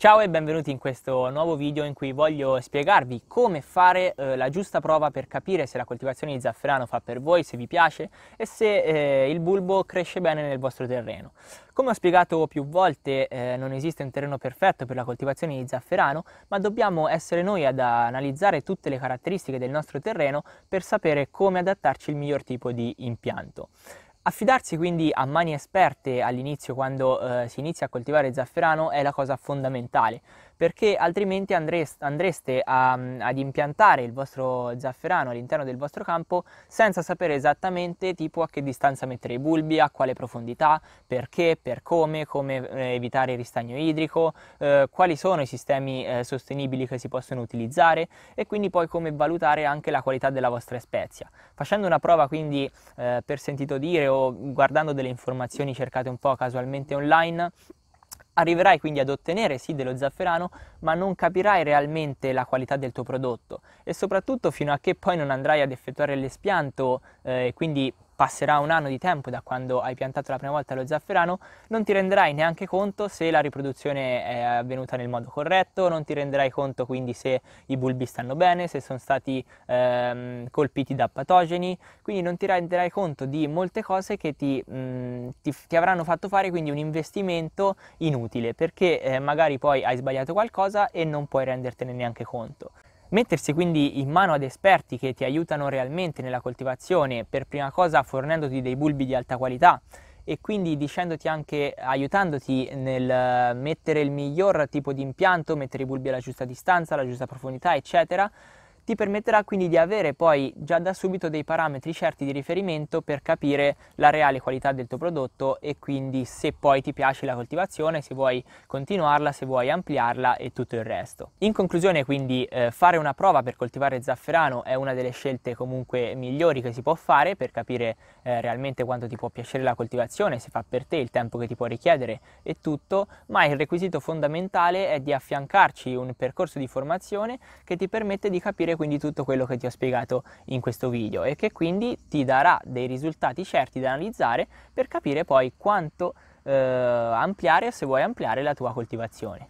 Ciao e benvenuti in questo nuovo video in cui voglio spiegarvi come fare eh, la giusta prova per capire se la coltivazione di zafferano fa per voi, se vi piace e se eh, il bulbo cresce bene nel vostro terreno. Come ho spiegato più volte eh, non esiste un terreno perfetto per la coltivazione di zafferano, ma dobbiamo essere noi ad analizzare tutte le caratteristiche del nostro terreno per sapere come adattarci il miglior tipo di impianto. Affidarsi quindi a mani esperte all'inizio quando eh, si inizia a coltivare zafferano è la cosa fondamentale perché altrimenti andreste, andreste a, ad impiantare il vostro zafferano all'interno del vostro campo senza sapere esattamente tipo a che distanza mettere i bulbi, a quale profondità, perché, per come, come eh, evitare il ristagno idrico, eh, quali sono i sistemi eh, sostenibili che si possono utilizzare e quindi poi come valutare anche la qualità della vostra spezia. Facendo una prova quindi eh, per sentito dire o guardando delle informazioni cercate un po' casualmente online, arriverai quindi ad ottenere sì dello zafferano, ma non capirai realmente la qualità del tuo prodotto e soprattutto fino a che poi non andrai ad effettuare l'espianto eh, e eh, quindi passerà un anno di tempo da quando hai piantato la prima volta lo zafferano, non ti renderai neanche conto se la riproduzione è avvenuta nel modo corretto, non ti renderai conto quindi se i bulbi stanno bene, se sono stati ehm, colpiti da patogeni, quindi non ti renderai conto di molte cose che ti, mh, ti, ti avranno fatto fare quindi un investimento inutile perché eh, magari poi hai sbagliato qualcosa e non puoi rendertene neanche conto. Mettersi quindi in mano ad esperti che ti aiutano realmente nella coltivazione, per prima cosa fornendoti dei bulbi di alta qualità e quindi dicendoti anche, aiutandoti nel mettere il miglior tipo di impianto, mettere i bulbi alla giusta distanza, alla giusta profondità, eccetera, ti permetterà quindi di avere poi già da subito dei parametri certi di riferimento per capire la reale qualità del tuo prodotto e quindi se poi ti piace la coltivazione, se vuoi continuarla, se vuoi ampliarla e tutto il resto. In conclusione quindi eh, fare una prova per coltivare zafferano è una delle scelte comunque migliori che si può fare per capire eh, realmente quanto ti può piacere la coltivazione, se fa per te, il tempo che ti può richiedere e tutto, ma il requisito fondamentale è di affiancarci un percorso di formazione che ti permette di capire quindi tutto quello che ti ho spiegato in questo video e che quindi ti darà dei risultati certi da analizzare per capire poi quanto eh, ampliare se vuoi ampliare la tua coltivazione.